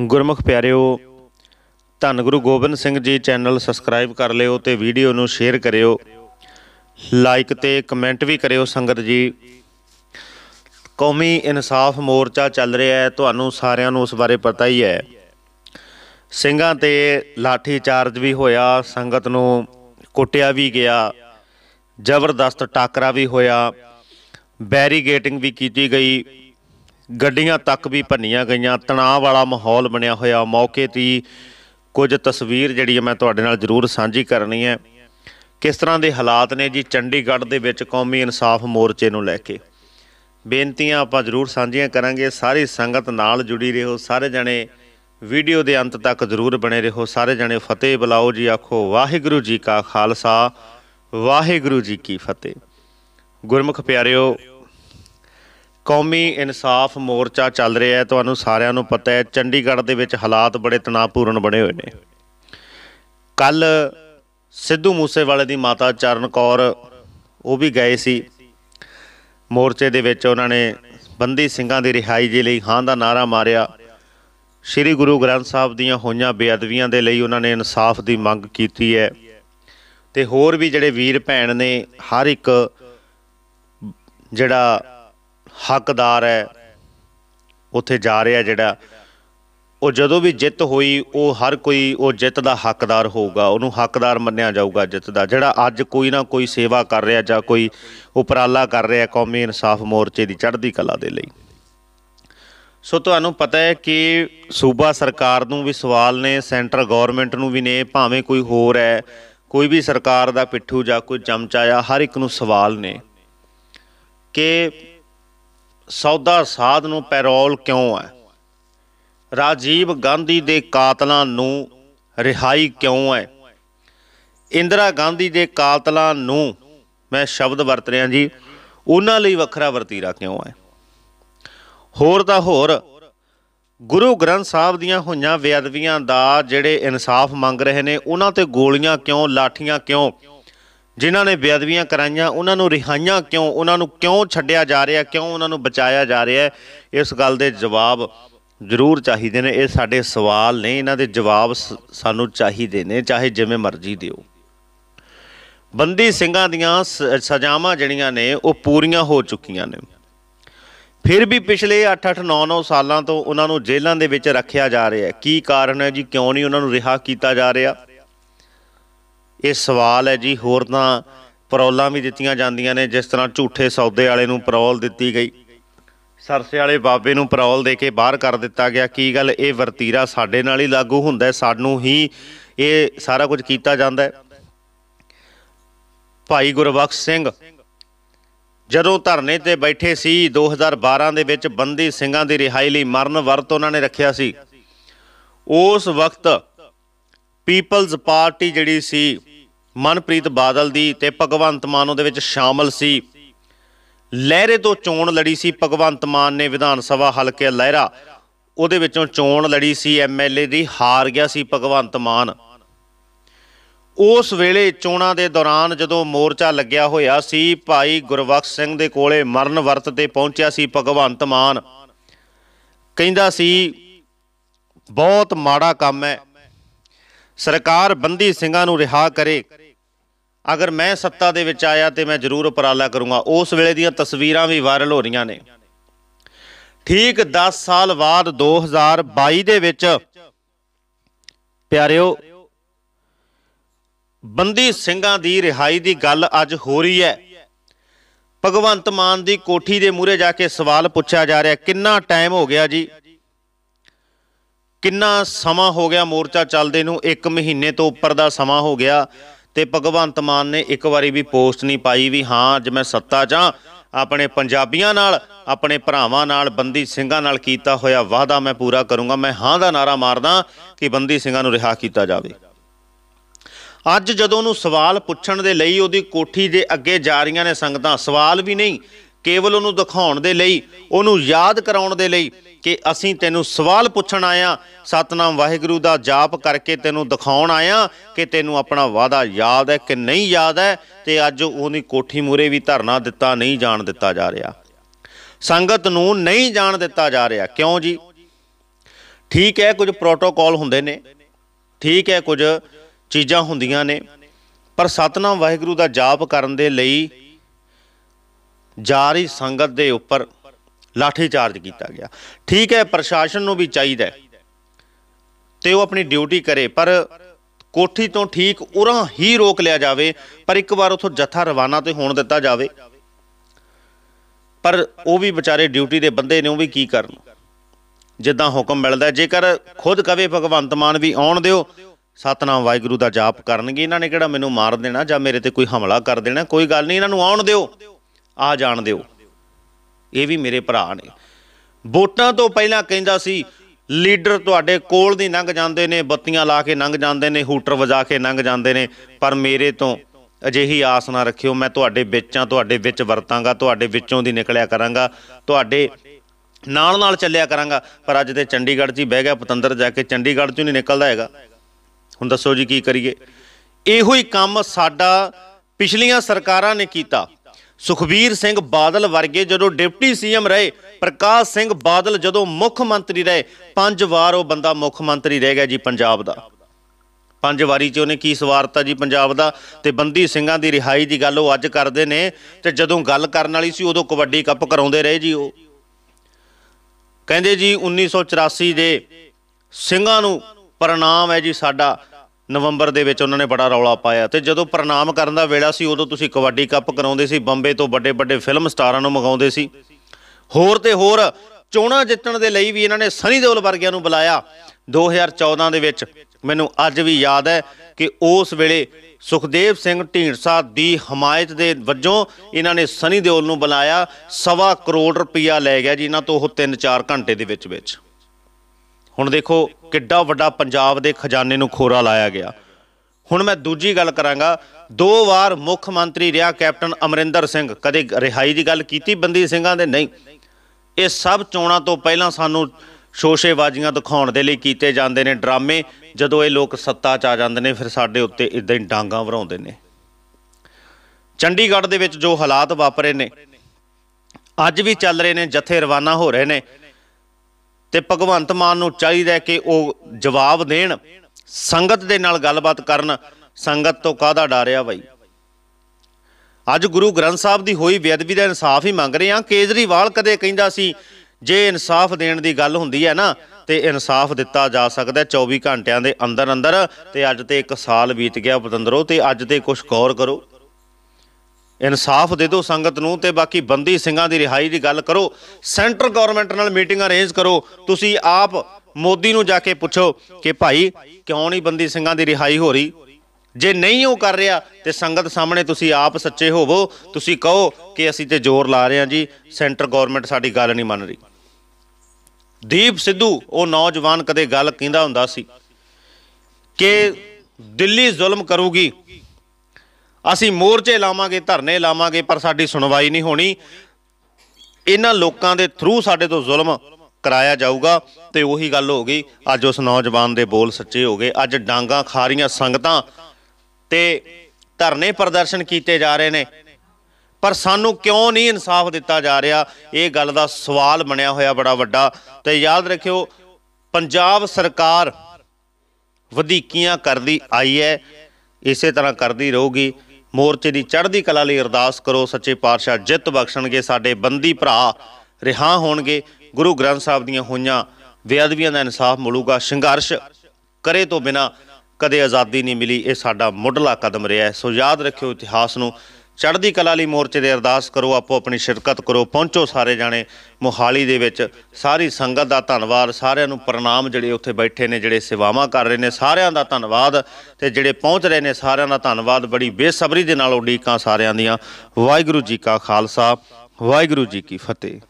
ਗੁਰਮੁਖ ਪਿਆਰਿਓ ਧੰਨ ਗੁਰੂ ਗੋਬਿੰਦ ਸਿੰਘ ਜੀ ਚੈਨਲ ਸਬਸਕ੍ਰਾਈਬ ਕਰ ਲਿਓ ਤੇ ਵੀਡੀਓ ਨੂੰ ਸ਼ੇਅਰ ਕਰਿਓ ਲਾਈਕ ਤੇ ਕਮੈਂਟ ਵੀ ਕਰਿਓ ਸੰਗਤ ਜੀ ਕੌਮੀ ਇਨਸਾਫ ਮੋਰਚਾ ਚੱਲ ਰਿਹਾ ਹੈ ਤੁਹਾਨੂੰ ਸਾਰਿਆਂ ਨੂੰ ਉਸ ਬਾਰੇ ਪਤਾ ਹੀ ਹੈ ਸਿੰਘਾਂ ਤੇ ਲਾਠੀ ਚਾਰਜ ਵੀ ਹੋਇਆ ਸੰਗਤ ਨੂੰ ਕੁੱਟਿਆ ਵੀ ਗਿਆ ਜ਼ਬਰਦਸਤ ਟਾਕਰਾ ਵੀ ਹੋਇਆ ਬੈਰੀਗੇਟਿੰਗ ਵੀ ਕੀਤੀ ਗਈ ਗੱਡੀਆਂ ਤੱਕ ਵੀ ਭੰਨੀਆਂ ਗਈਆਂ ਤਣਾਅ ਵਾਲਾ ਮਾਹੌਲ ਬਣਿਆ ਹੋਇਆ ਮੌਕੇ ਦੀ ਕੁਝ ਤਸਵੀਰ ਜਿਹੜੀ ਮੈਂ ਤੁਹਾਡੇ ਨਾਲ ਜ਼ਰੂਰ ਸਾਂਝੀ ਕਰਨੀ ਹੈ ਕਿਸ ਤਰ੍ਹਾਂ ਦੇ ਹਾਲਾਤ ਨੇ ਜੀ ਚੰਡੀਗੜ੍ਹ ਦੇ ਵਿੱਚ ਕੌਮੀ ਇਨਸਾਫ ਮੋਰਚੇ ਨੂੰ ਲੈ ਕੇ ਬੇਨਤੀਆਂ ਆਪਾਂ ਜ਼ਰੂਰ ਸਾਂਝੀਆਂ ਕਰਾਂਗੇ ਸਾਰੀ ਸੰਗਤ ਨਾਲ ਜੁੜੀ ਰਹੋ ਸਾਰੇ ਜਣੇ ਵੀਡੀਓ ਦੇ ਅੰਤ ਤੱਕ ਜ਼ਰੂਰ ਬਣੇ ਰਹੋ ਸਾਰੇ ਜਣੇ ਫਤਿਹ ਬਲਾਓ ਜੀ ਆਖੋ ਵਾਹਿਗੁਰੂ ਜੀ ਕਾ ਖਾਲਸਾ ਵਾਹਿਗੁਰੂ ਜੀ ਕੀ ਫਤਿਹ ਗੁਰਮੁਖ ਪਿਆਰਿਓ ਕੌਮੀ ਇਨਸਾਫ ਮੋਰਚਾ ਚੱਲ ਰਿਹਾ ਹੈ ਤੁਹਾਨੂੰ ਸਾਰਿਆਂ ਨੂੰ ਪਤਾ ਹੈ ਚੰਡੀਗੜ੍ਹ ਦੇ ਵਿੱਚ ਹਾਲਾਤ ਬੜੇ ਤਣਾਅਪੂਰਨ ਬਣੇ ਹੋਏ ਨੇ ਕੱਲ ਸਿੱਧੂ ਮੂਸੇਵਾਲੇ ਦੀ ਮਾਤਾ ਚਰਨ ਕੌਰ ਉਹ ਵੀ ਗਏ ਸੀ ਮੋਰਚੇ ਦੇ ਵਿੱਚ ਉਹਨਾਂ ਨੇ ਬੰਦੀ ਸਿੰਘਾਂ ਦੀ ਰਿਹਾਈ ਦੇ ਲਈ ਹਾਂ ਦਾ ਨਾਰਾ ਮਾਰਿਆ ਸ੍ਰੀ ਗੁਰੂ ਗ੍ਰੰਥ ਸਾਹਿਬ ਦੀਆਂ ਹੋਈਆਂ ਬੇਅਦਬੀਆਂ ਦੇ ਲਈ ਉਹਨਾਂ ਨੇ ਇਨਸਾਫ ਦੀ ਮੰਗ ਕੀਤੀ ਹੈ ਤੇ ਹੋਰ ਵੀ ਜਿਹੜੇ ਵੀਰ ਭੈਣ ਨੇ ਹਰ ਇੱਕ ਜਿਹੜਾ ਹੱਕਦਾਰ ਹੈ ਉੱਥੇ ਜਾ ਰਿਹਾ ਜਿਹੜਾ ਉਹ ਜਦੋਂ ਵੀ ਜਿੱਤ ਹੋਈ ਉਹ ਹਰ ਕੋਈ ਉਹ ਜਿੱਤ ਦਾ ਹੱਕਦਾਰ ਹੋਊਗਾ ਉਹਨੂੰ ਹੱਕਦਾਰ ਮੰਨਿਆ ਜਾਊਗਾ ਜਿੱਤ ਦਾ ਜਿਹੜਾ ਅੱਜ ਕੋਈ ਨਾ ਕੋਈ ਸੇਵਾ ਕਰ ਰਿਹਾ ਜਾਂ ਕੋਈ ਉਪਰਾਲਾ ਕਰ ਰਿਹਾ ਕੌਮੀ ਇਨਸਾਫ ਮੋਰਚੇ ਦੀ ਚੜ੍ਹਦੀ ਕਲਾ ਦੇ ਲਈ ਸੋ ਤੁਹਾਨੂੰ ਪਤਾ ਹੈ ਕਿ ਸੂਬਾ ਸਰਕਾਰ ਨੂੰ ਵੀ ਸਵਾਲ ਨੇ ਸੈਂਟਰ ਗਵਰਨਮੈਂਟ ਨੂੰ ਵੀ ਨੇ ਭਾਵੇਂ ਕੋਈ ਹੋਰ ਹੈ ਕੋਈ ਵੀ ਸਰਕਾਰ ਦਾ ਪਿੱਠੂ ਜਾਂ ਕੋਈ ਚਮਚਾ ਆ ਹਰ ਇੱਕ ਨੂੰ ਸਵਾਲ ਨੇ ਕਿ ਸੌਦਾ ਸਾਧ ਨੂੰ ਪੈਰੋਲ ਕਿਉਂ ਹੈ ਰਾਜੀਵ ਗਾਂਧੀ ਦੇ ਕਾਤਲਾਂ ਨੂੰ ਰਿਹਾਈ ਕਿਉਂ ਹੈ ਇੰਦਰਾ ਗਾਂਧੀ ਦੇ ਕਾਤਲਾਂ ਨੂੰ ਮੈਂ ਸ਼ਬਦ ਵਰਤ ਰਿਹਾ ਜੀ ਉਹਨਾਂ ਲਈ ਵੱਖਰਾ ਵਰਤੀਰਾ ਕਿਉਂ ਹੈ ਹੋਰ ਤਾਂ ਹੋਰ ਗੁਰੂ ਗ੍ਰੰਥ ਸਾਹਿਬ ਦੀਆਂ ਹੋਈਆਂ ਬੇਅਦਬੀਆਂ ਦਾ ਜਿਹੜੇ ਇਨਸਾਫ ਮੰਗ ਰਹੇ ਨੇ ਉਹਨਾਂ ਤੇ ਗੋਲੀਆਂ ਕਿਉਂ ਲਾਠੀਆਂ ਕਿਉਂ ਜਿਨ੍ਹਾਂ ਨੇ ਬੇਅਦਬੀਆਂ ਕਰਾਈਆਂ ਉਹਨਾਂ ਨੂੰ ਰਿਹਾਈਆਂ ਕਿਉਂ ਉਹਨਾਂ ਨੂੰ ਕਿਉਂ ਛੱਡਿਆ ਜਾ ਰਿਹਾ ਕਿਉਂ ਉਹਨਾਂ ਨੂੰ ਬਚਾਇਆ ਜਾ ਰਿਹਾ ਇਸ ਗੱਲ ਦੇ ਜਵਾਬ ਜ਼ਰੂਰ ਚਾਹੀਦੇ ਨੇ ਇਹ ਸਾਡੇ ਸਵਾਲ ਨੇ ਇਹਨਾਂ ਦੇ ਜਵਾਬ ਸਾਨੂੰ ਚਾਹੀਦੇ ਨੇ ਚਾਹੇ ਜਿਵੇਂ ਮਰਜ਼ੀ ਦਿਓ ਬੰਦੀ ਸਿੰਘਾਂ ਦੀਆਂ ਸਜ਼ਾਵਾਂ ਜਿਹੜੀਆਂ ਨੇ ਉਹ ਪੂਰੀਆਂ ਹੋ ਚੁੱਕੀਆਂ ਨੇ ਫਿਰ ਵੀ ਪਿਛਲੇ 8-8 9-9 ਸਾਲਾਂ ਤੋਂ ਉਹਨਾਂ ਨੂੰ ਜੇਲ੍ਹਾਂ ਦੇ ਵਿੱਚ ਰੱਖਿਆ ਜਾ ਰਿਹਾ ਹੈ ਕੀ ਕਾਰਨ ਹੈ ਜੀ ਕਿਉਂ ਨਹੀਂ ਉਹਨਾਂ ਨੂੰ ਰਿਹਾ ਕੀਤਾ ਜਾ ਰਿਹਾ ਇਹ ਸਵਾਲ ਹੈ ਜੀ ਹੋਰ ਤਾਂ ਪਰੌਲਾਂ ਵੀ ਦਿੱਤੀਆਂ ਜਾਂਦੀਆਂ ਨੇ ਜਿਸ ਤਰ੍ਹਾਂ ਝੂਠੇ ਸੌਦੇ ਵਾਲੇ ਨੂੰ ਪਰੌਲ ਦਿੱਤੀ ਗਈ ਸਰਸੇ ਵਾਲੇ ਬਾਬੇ ਨੂੰ ਪਰੌਲ ਦੇ ਕੇ ਬਾਹਰ ਕਰ ਦਿੱਤਾ ਗਿਆ ਕੀ ਗੱਲ ਇਹ ਵਰਤੀਰਾ ਸਾਡੇ ਨਾਲ ਹੀ ਲਾਗੂ ਹੁੰਦਾ ਸਾਨੂੰ ਹੀ ਇਹ ਸਾਰਾ ਕੁਝ ਕੀਤਾ ਜਾਂਦਾ ਹੈ ਭਾਈ ਗੁਰਬਖਸ਼ ਸਿੰਘ ਜਦੋਂ ਧਰਨੇ ਤੇ ਬੈਠੇ ਸੀ 2012 ਦੇ ਵਿੱਚ ਬੰਦੀ ਸਿੰਘਾਂ ਦੀ ਰਿਹਾਈ ਲਈ ਮਰਨ ਵਰਤ ਉਹਨਾਂ ਨੇ ਰੱਖਿਆ ਸੀ ਉਸ ਵਕਤ ਪੀਪਲਜ਼ ਪਾਰਟੀ ਜਿਹੜੀ ਸੀ ਮਨਪ੍ਰੀਤ ਬਾਦਲ ਦੀ ਤੇ ਭਗਵੰਤ ਮਾਨ ਉਹਦੇ ਵਿੱਚ ਸ਼ਾਮਲ ਸੀ ਲਹਿਰੇ ਤੋਂ ਚੋਣ ਲੜੀ ਸੀ ਭਗਵੰਤ ਮਾਨ ਨੇ ਵਿਧਾਨ ਸਭਾ ਹਲਕੇ ਲਹਿਰਾ ਉਹਦੇ ਵਿੱਚੋਂ ਚੋਣ ਲੜੀ ਸੀ ਐਮਐਲਏ ਦੀ ਹਾਰ ਗਿਆ ਸੀ ਭਗਵੰਤ ਮਾਨ ਉਸ ਵੇਲੇ ਚੋਣਾਂ ਦੇ ਦੌਰਾਨ ਜਦੋਂ ਮੋਰਚਾ ਲੱਗਿਆ ਹੋਇਆ ਸੀ ਭਾਈ ਗੁਰਵਖਸ਼ ਸਿੰਘ ਦੇ ਕੋਲੇ ਮਰਨ ਵਰਤ ਤੇ ਪਹੁੰਚਿਆ ਸੀ ਭਗਵੰਤ ਮਾਨ ਕਹਿੰਦਾ ਸੀ ਬਹੁਤ ਮਾੜਾ ਕੰਮ ਹੈ ਸਰਕਾਰ ਬੰਦੀ ਸਿੰਘਾਂ ਨੂੰ ਰਿਹਾ ਕਰੇ ਅਗਰ ਮੈਂ ਸੱਤਾ ਦੇ ਵਿੱਚ ਆਇਆ ਤੇ ਮੈਂ ਜ਼ਰੂਰ ਉਪਰਾਲਾ ਕਰੂੰਗਾ ਉਸ ਵੇਲੇ ਦੀਆਂ ਤਸਵੀਰਾਂ ਵੀ ਵਾਇਰਲ ਹੋ ਰਹੀਆਂ ਨੇ ਠੀਕ 10 ਸਾਲ ਬਾਅਦ 2022 ਦੇ ਵਿੱਚ ਪਿਆਰਿਓ ਬੰਦੀ ਸਿੰਘਾਂ ਦੀ ਰਿਹਾਈ ਦੀ ਗੱਲ ਅੱਜ ਹੋ ਰਹੀ ਹੈ ਭਗਵੰਤ ਮਾਨ ਦੀ ਕੋਠੀ ਦੇ ਮੂਹਰੇ ਜਾ ਕੇ ਸਵਾਲ ਪੁੱਛਿਆ ਜਾ ਰਿਹਾ ਕਿੰਨਾ ਟਾਈਮ ਹੋ ਗਿਆ ਜੀ ਕਿੰਨਾ ਸਮਾਂ ਹੋ ਗਿਆ ਮੋਰਚਾ ਚੱਲਦੇ ਨੂੰ 1 ਮਹੀਨੇ ਤੋਂ ਉੱਪਰ ਦਾ ਸਮਾਂ ਹੋ ਗਿਆ ਤੇ ਭਗਵੰਤ ਮਾਨ ਨੇ ਇੱਕ ਵਾਰੀ ਵੀ ਪੋਸਟ ਨਹੀਂ ਪਾਈ ਵੀ ਹਾਂ ਅੱਜ ਮੈਂ ਸੱਤਾ 'ਚ ਆ ਆਪਣੇ ਪੰਜਾਬੀਆਂ ਨਾਲ ਆਪਣੇ ਭਰਾਵਾਂ ਨਾਲ ਬੰਦੀ ਸਿੰਘਾਂ ਨਾਲ ਕੀਤਾ ਹੋਇਆ ਵਾਅਦਾ ਮੈਂ ਪੂਰਾ ਕਰੂੰਗਾ ਮੈਂ ਹਾਂ ਦਾ ਨਾਰਾ ਮਾਰਦਾ ਕਿ ਬੰਦੀ ਸਿੰਘਾਂ ਨੂੰ ਰਿਹਾ ਕੀਤਾ ਜਾਵੇ ਅੱਜ ਜਦੋਂ ਉਹਨੂੰ ਸਵਾਲ ਪੁੱਛਣ ਦੇ ਲਈ ਉਹਦੀ ਕੋਠੀ ਦੇ ਅੱਗੇ ਜਾ ਰਹੀਆਂ ਨੇ ਸੰਗਤਾਂ ਸਵਾਲ ਵੀ ਨਹੀਂ ਕੇਵਲ ਉਹਨੂੰ ਦਿਖਾਉਣ ਦੇ ਲਈ ਉਹਨੂੰ ਯਾਦ ਕਰਾਉਣ ਦੇ ਲਈ ਕਿ ਅਸੀਂ ਤੈਨੂੰ ਸਵਾਲ ਪੁੱਛਣ ਆਇਆ ਸਤਨਾਮ ਵਾਹਿਗੁਰੂ ਦਾ ਜਾਪ ਕਰਕੇ ਤੈਨੂੰ ਦਿਖਾਉਣ ਆਇਆ ਕਿ ਤੈਨੂੰ ਆਪਣਾ ਵਾਦਾ ਯਾਦ ਹੈ ਕਿ ਨਹੀਂ ਯਾਦ ਹੈ ਤੇ ਅੱਜ ਉਹਦੀ ਕੋਠੀ ਮੂਰੇ ਵੀ ਧਰਨਾ ਦਿੱਤਾ ਨਹੀਂ ਜਾਣ ਦਿੱਤਾ ਜਾ ਰਿਹਾ ਸੰਗਤ ਨੂੰ ਨਹੀਂ ਜਾਣ ਦਿੱਤਾ ਜਾ ਰਿਹਾ ਕਿਉਂ ਜੀ ਠੀਕ ਹੈ ਕੁਝ ਪ੍ਰੋਟੋਕਾਲ ਹੁੰਦੇ ਨੇ ਠੀਕ ਹੈ ਕੁਝ ਚੀਜ਼ਾਂ ਹੁੰਦੀਆਂ ਨੇ ਪਰ ਸਤਨਾਮ ਵਾਹਿਗੁਰੂ ਦਾ ਜਾਪ ਕਰਨ ਦੇ ਲਈ ਜਾ ਰਹੀ ਸੰਗਤ ਦੇ ਉੱਪਰ ਲਾਠੀ ਚਾਰਜ ਕੀਤਾ ਗਿਆ ਠੀਕ ਹੈ ਪ੍ਰਸ਼ਾਸਨ ਨੂੰ ਵੀ ਚਾਹੀਦਾ ਤੇ ਉਹ ਆਪਣੀ ਡਿਊਟੀ ਕਰੇ ਪਰ ਕੋਠੀ ਤੋਂ ਠੀਕ ਉਰਾਂ ਹੀ ਰੋਕ ਲਿਆ ਜਾਵੇ ਪਰ ਇੱਕ ਵਾਰ ਉਥੋਂ ਜਥਾ ਰਵਾਨਾ ਤੇ ਹੋਣ ਦਿੱਤਾ ਜਾਵੇ ਪਰ ਉਹ ਵੀ ਵਿਚਾਰੇ ਡਿਊਟੀ ਦੇ ਬੰਦੇ ਨੇ ਉਹ ਵੀ ਕੀ ਕਰਨ ਜਿੱਦਾਂ ਹੁਕਮ ਮਿਲਦਾ ਜੇਕਰ ਖੁਦ ਕਵੇ ਭਗਵੰਤ ਮਾਨ ਵੀ ਆਉਣ ਦਿਓ ਸਤਨਾਮ ਵਾਹਿਗੁਰੂ ਦਾ ਜਾਪ ਕਰਨਗੇ ਇਹਨਾਂ ਨੇ ਕਿਹੜਾ ਮੈਨੂੰ ਮਾਰ ਦੇਣਾ ਜਾਂ ਮੇਰੇ ਤੇ ਕੋਈ ਹਮਲਾ ਕਰ ਦੇਣਾ ਕੋਈ ਗੱਲ ਨਹੀਂ ਇਹਨਾਂ ਨੂੰ ਆਉਣ ਦਿਓ ਆ ਜਾਣ ਦਿਓ ਇਹ ਵੀ ਮੇਰੇ ਭਰਾ ਨੇ ਵੋਟਾਂ ਤੋਂ ਪਹਿਲਾਂ ਕਹਿੰਦਾ ਸੀ ਲੀਡਰ ਤੁਹਾਡੇ ਕੋਲ ਦੀ ਲੰਘ ਜਾਂਦੇ ਨੇ ਬੱਤੀਆਂ ਲਾ ਕੇ ਲੰਘ ਜਾਂਦੇ ਨੇ ਹੂਟਰ ਵਜਾ ਕੇ ਲੰਘ ਜਾਂਦੇ ਨੇ ਪਰ ਮੇਰੇ ਤੋਂ ਅਜਿਹੀ ਆਸ ਨਾ ਰੱਖਿਓ ਮੈਂ ਤੁਹਾਡੇ ਵਿੱਚਾਂ ਤੁਹਾਡੇ ਵਿੱਚ ਵਰਤਾਂਗਾ ਤੁਹਾਡੇ ਵਿੱਚੋਂ ਦੀ ਨਿਕਲਿਆ ਕਰਾਂਗਾ ਤੁਹਾਡੇ ਨਾਲ ਨਾਲ ਚੱਲਿਆ ਕਰਾਂਗਾ ਪਰ ਅੱਜ ਤੇ ਚੰਡੀਗੜ੍ਹ 'ਚ ਹੀ ਬਹਿ ਗਿਆ ਪਤੰਦਰ ਜਾ ਕੇ ਚੰਡੀਗੜ੍ਹ 'ਚੋਂ ਨਹੀਂ ਨਿਕਲਦਾ ਹੈਗਾ ਹੁਣ ਦੱਸੋ ਜੀ ਕੀ ਕਰੀਏ ਇਹੋ ਹੀ ਕੰਮ ਸਾਡਾ ਪਿਛਲੀਆਂ ਸਰਕਾਰਾਂ ਨੇ ਕੀਤਾ ਸੁਖਬੀਰ ਸਿੰਘ ਬਾਦਲ ਵਰਗੇ ਜਦੋਂ ਡਿਪਟੀ ਸੀਐਮ ਰਹੇ ਪ੍ਰਕਾਸ਼ ਸਿੰਘ ਬਾਦਲ ਜਦੋਂ ਮੁੱਖ ਮੰਤਰੀ ਰਹੇ ਪੰਜ ਵਾਰ ਉਹ ਬੰਦਾ ਮੁੱਖ ਮੰਤਰੀ ਰਹਿ ਗਿਆ ਜੀ ਪੰਜਾਬ ਦਾ ਪੰਜ ਵਾਰੀ 'ਚ ਉਹਨੇ ਕੀ ਸਵਾਰਤਾ ਜੀ ਪੰਜਾਬ ਦਾ ਤੇ ਬੰਦੀ ਸਿੰਘਾਂ ਦੀ ਰਿਹਾਈ ਦੀ ਗੱਲ ਉਹ ਅੱਜ ਕਰਦੇ ਨੇ ਤੇ ਜਦੋਂ ਗੱਲ ਕਰਨ ਵਾਲੀ ਸੀ ਉਦੋਂ ਕਬੱਡੀ ਕੱਪ ਕਰਾਉਂਦੇ ਰਹੇ ਜੀ ਉਹ ਕਹਿੰਦੇ ਜੀ 1984 ਦੇ ਸਿੰਘਾਂ ਨੂੰ ਪ੍ਰਣਾਮ ਹੈ ਜੀ ਸਾਡਾ ਨਵੰਬਰ ਦੇ ਵਿੱਚ ਉਹਨਾਂ ਨੇ ਬੜਾ ਰੌਲਾ ਪਾਇਆ ਤੇ ਜਦੋਂ ਪ੍ਰਣਾਮ ਕਰਨ ਦਾ ਵੇਲਾ ਸੀ ਉਦੋਂ ਤੁਸੀਂ ਕਬੱਡੀ ਕੱਪ ਕਰਾਉਂਦੇ ਸੀ ਬੰਬੇ ਤੋਂ ਵੱਡੇ ਵੱਡੇ ਫਿਲਮ ਸਟਾਰਾਂ ਨੂੰ ਮਗਾਉਂਦੇ ਸੀ ਹੋਰ ਤੇ ਹੋਰ ਚੋਣਾ ਜਿੱਤਣ ਦੇ ਲਈ ਵੀ ਇਹਨਾਂ ਨੇ ਸਨੀ ਦੇਵਲ ਵਰਗਿਆਂ ਨੂੰ ਬੁਲਾਇਆ 2014 ਦੇ ਵਿੱਚ ਮੈਨੂੰ ਅੱਜ ਵੀ ਯਾਦ ਹੈ ਕਿ ਉਸ ਵੇਲੇ ਸੁਖਦੇਵ ਸਿੰਘ ਢੀਂਡਸਾ ਦੀ ਹਮਾਇਤ ਦੇ ਵਜੋਂ ਇਹਨਾਂ ਨੇ ਸਨੀ ਦੇਵਲ ਨੂੰ ਬੁਲਾਇਆ ਸਵਾ ਕਰੋੜ ਰੁਪਇਆ ਲੈ ਗਿਆ ਜੀ ਇਹਨਾਂ ਤੋਂ ਉਹ 3-4 ਘੰਟੇ ਦੇ ਵਿੱਚ ਵਿੱਚ ਹੁਣ ਦੇਖੋ ਕਿੱਡਾ ਵੱਡਾ ਪੰਜਾਬ ਦੇ ਖਜ਼ਾਨੇ ਨੂੰ ਖੋਰਾ ਲਾਇਆ ਗਿਆ ਹੁਣ ਮੈਂ ਦੂਜੀ ਗੱਲ ਕਰਾਂਗਾ ਦੋ ਵਾਰ ਮੁੱਖ ਮੰਤਰੀ ਰਿਹਾ ਕੈਪਟਨ ਅਮਰਿੰਦਰ ਸਿੰਘ ਕਦੇ ਰਿਹਾਈ ਦੀ ਗੱਲ ਕੀਤੀ ਬੰਦੀ ਸਿੰਘਾਂ ਦੇ ਨਹੀਂ ਇਹ ਸਭ ਚੋਣਾਂ ਤੋਂ ਪਹਿਲਾਂ ਸਾਨੂੰ ਸ਼ੋਸ਼ੇਵਾਜੀਆਂ ਦਿਖਾਉਣ ਦੇ ਲਈ ਕੀਤੇ ਜਾਂਦੇ ਨੇ ਡਰਾਮੇ ਜਦੋਂ ਇਹ ਲੋਕ ਸੱਤਾ 'ਚ ਆ ਜਾਂਦੇ ਨੇ ਫਿਰ ਸਾਡੇ ਉੱਤੇ ਇਦਾਂ ਹੀ ਡਾਂਗਾ ਵਰਾਉਂਦੇ ਨੇ ਚੰਡੀਗੜ੍ਹ ਦੇ ਵਿੱਚ ਜੋ ਹਾਲਾਤ ਵਾਪਰੇ ਨੇ ਅੱਜ ਵੀ ਚੱਲ ਰਹੇ ਨੇ ਜਥੇ ਰਵਾਨਾ ਹੋ ਰਹੇ ਨੇ ਤੇ ਭਗਵੰਤ ਮਾਨ ਨੂੰ ਚਾਹੀਦਾ ਕਿ ਉਹ ਜਵਾਬ ਦੇਣ ਸੰਗਤ ਦੇ ਨਾਲ ਗੱਲਬਾਤ ਕਰਨ ਸੰਗਤ ਤੋਂ ਕਾਹਦਾ ਡਾਰਿਆ ਬਾਈ ਅੱਜ ਗੁਰੂ ਗ੍ਰੰਥ ਸਾਹਿਬ ਦੀ ਹੋਈ ਬੇਅਦਬੀ ਦਾ ਇਨਸਾਫ ਹੀ ਮੰਗ ਰਹੇ ਆ ਕੇਜਰੀਵਾਲ ਕਦੇ ਕਹਿੰਦਾ ਸੀ ਜੇ ਇਨਸਾਫ ਦੇਣ ਦੀ ਗੱਲ ਹੁੰਦੀ ਹੈ ਨਾ ਤੇ ਇਨਸਾਫ ਦਿੱਤਾ ਜਾ ਸਕਦਾ 24 ਘੰਟਿਆਂ ਦੇ ਅੰਦਰ ਅੰਦਰ ਤੇ ਅੱਜ ਤੇ 1 ਸਾਲ ਬੀਤ ਗਿਆ ਪਤੰਦਰੋ ਤੇ ਅੱਜ ਤੇ ਕੁਝ ਗੌਰ ਕਰੋ ਇਨਸਾਫ ਦੇ ਦਿਓ ਸੰਗਤ ਨੂੰ ਤੇ ਬਾਕੀ ਬੰਦੀ ਸਿੰਘਾਂ ਦੀ ਰਿਹਾਈ ਦੀ ਗੱਲ ਕਰੋ ਸੈਂਟਰ ਗਵਰਨਮੈਂਟ ਨਾਲ ਮੀਟਿੰਗ ਅਰੇਂਜ ਕਰੋ ਤੁਸੀਂ ਆਪ ਮੋਦੀ ਨੂੰ ਜਾ ਕੇ ਪੁੱਛੋ ਕਿ ਭਾਈ ਕਿਉਂ ਨਹੀਂ ਬੰਦੀ ਸਿੰਘਾਂ ਦੀ ਰਿਹਾਈ ਹੋ ਰਹੀ ਜੇ ਨਹੀਂ ਉਹ ਕਰ ਰਿਹਾ ਤੇ ਸੰਗਤ ਸਾਹਮਣੇ ਤੁਸੀਂ ਆਪ ਸੱਚੇ ਹੋਵੋ ਤੁਸੀਂ ਕਹੋ ਕਿ ਅਸੀਂ ਤੇ ਜ਼ੋਰ ਲਾ ਰਹੇ ਹਾਂ ਜੀ ਸੈਂਟਰ ਗਵਰਨਮੈਂਟ ਸਾਡੀ ਗੱਲ ਨਹੀਂ ਮੰਨ ਰਹੀ ਦੀਪ ਸਿੱਧੂ ਉਹ ਨੌਜਵਾਨ ਕਦੇ ਗੱਲ ਕਹਿੰਦਾ ਹੁੰਦਾ ਸੀ ਕਿ ਦਿੱਲੀ ਜ਼ੁਲਮ ਕਰੂਗੀ ਅਸੀਂ ਮੋਰਚੇ ਲਾਵਾਂਗੇ ਧਰਨੇ ਲਾਵਾਂਗੇ ਪਰ ਸਾਡੀ ਸੁਣਵਾਈ ਨਹੀਂ ਹੋਣੀ ਇਹਨਾਂ ਲੋਕਾਂ ਦੇ ਥਰੂ ਸਾਡੇ ਤੋਂ ਜ਼ੁਲਮ ਕਰਾਇਆ ਜਾਊਗਾ ਤੇ ਉਹੀ ਗੱਲ ਹੋ ਗਈ ਅੱਜ ਉਸ ਨੌਜਵਾਨ ਦੇ ਬੋਲ ਸੱਚੇ ਹੋ ਗਏ ਅੱਜ ਡਾਂਗਾ ਖਾਰੀਆਂ ਸੰਗਤਾਂ ਤੇ ਧਰਨੇ ਪ੍ਰਦਰਸ਼ਨ ਕੀਤੇ ਜਾ ਰਹੇ ਨੇ ਪਰ ਸਾਨੂੰ ਕਿਉਂ ਨਹੀਂ ਇਨਸਾਫ ਦਿੱਤਾ ਜਾ ਰਿਹਾ ਇਹ ਗੱਲ ਦਾ ਸਵਾਲ ਬਣਿਆ ਹੋਇਆ ਬੜਾ ਵੱਡਾ ਤੇ ਯਾਦ ਰੱਖਿਓ ਪੰਜਾਬ ਸਰਕਾਰ ਵਧੀਕੀਆਂ ਕਰਦੀ ਆਈ ਹੈ ਇਸੇ ਤਰ੍ਹਾਂ ਕਰਦੀ ਰਹੂਗੀ ਮੋਰਚੇ ਦੀ ਚੜ੍ਹਦੀ ਕਲਾ ਲਈ ਅਰਦਾਸ ਕਰੋ ਸੱਚੇ ਪਾਤਸ਼ਾਹ ਜਿੱਤ ਬਖਸ਼ਣਗੇ ਸਾਡੇ ਬੰਦੀ ਭਰਾ ਰਿਹਾ ਹੋਣਗੇ ਗੁਰੂ ਗ੍ਰੰਥ ਸਾਹਿਬ ਦੀਆਂ ਹੋਈਆਂ ਵਿਅਦਵੀਆਂ ਦਾ ਇਨਸਾਫ ਮਿਲੂਗਾ ਸੰਘਰਸ਼ ਕਰੇ ਤੋਂ ਬਿਨਾ ਕਦੇ ਆਜ਼ਾਦੀ ਨਹੀਂ ਮਿਲੀ ਇਹ ਸਾਡਾ ਮੁੱਢਲਾ ਕਦਮ ਰਿਹਾ ਸੋ ਯਾਦ ਰੱਖਿਓ ਇਤਿਹਾਸ ਨੂੰ ਚੜ੍ਹਦੀ ਕਲਾ ਲਈ ਮੋਰਚੇ ਦੇ ਅਰਦਾਸ ਕਰੋ ਆਪੋ ਆਪਣੀ ਸ਼ਿਰਕਤ ਕਰੋ ਪਹੁੰਚੋ ਸਾਰੇ ਜਾਣੇ ਮੋਹਾਲੀ ਦੇ ਵਿੱਚ ਸਾਰੀ ਸੰਗਤ ਦਾ ਧੰਨਵਾਦ ਸਾਰਿਆਂ ਨੂੰ ਪ੍ਰਣਾਮ ਜਿਹੜੇ ਉੱਥੇ ਬੈਠੇ ਨੇ ਜਿਹੜੇ ਸੇਵਾਵਾਂ ਕਰ ਰਹੇ ਨੇ ਸਾਰਿਆਂ ਦਾ ਧੰਨਵਾਦ ਤੇ ਜਿਹੜੇ ਪਹੁੰਚ ਰਹੇ ਨੇ ਸਾਰਿਆਂ ਦਾ ਧੰਨਵਾਦ ਬੜੀ ਬੇਸਬਰੀ ਦੇ ਨਾਲ ਉਡੀਕਾਂ ਸਾਰਿਆਂ ਦੀਆਂ ਵਾਹਿਗੁਰੂ ਜੀ ਕਾ ਖਾਲਸਾ ਵਾਹਿਗੁਰੂ ਜੀ ਕੀ ਫਤਿਹ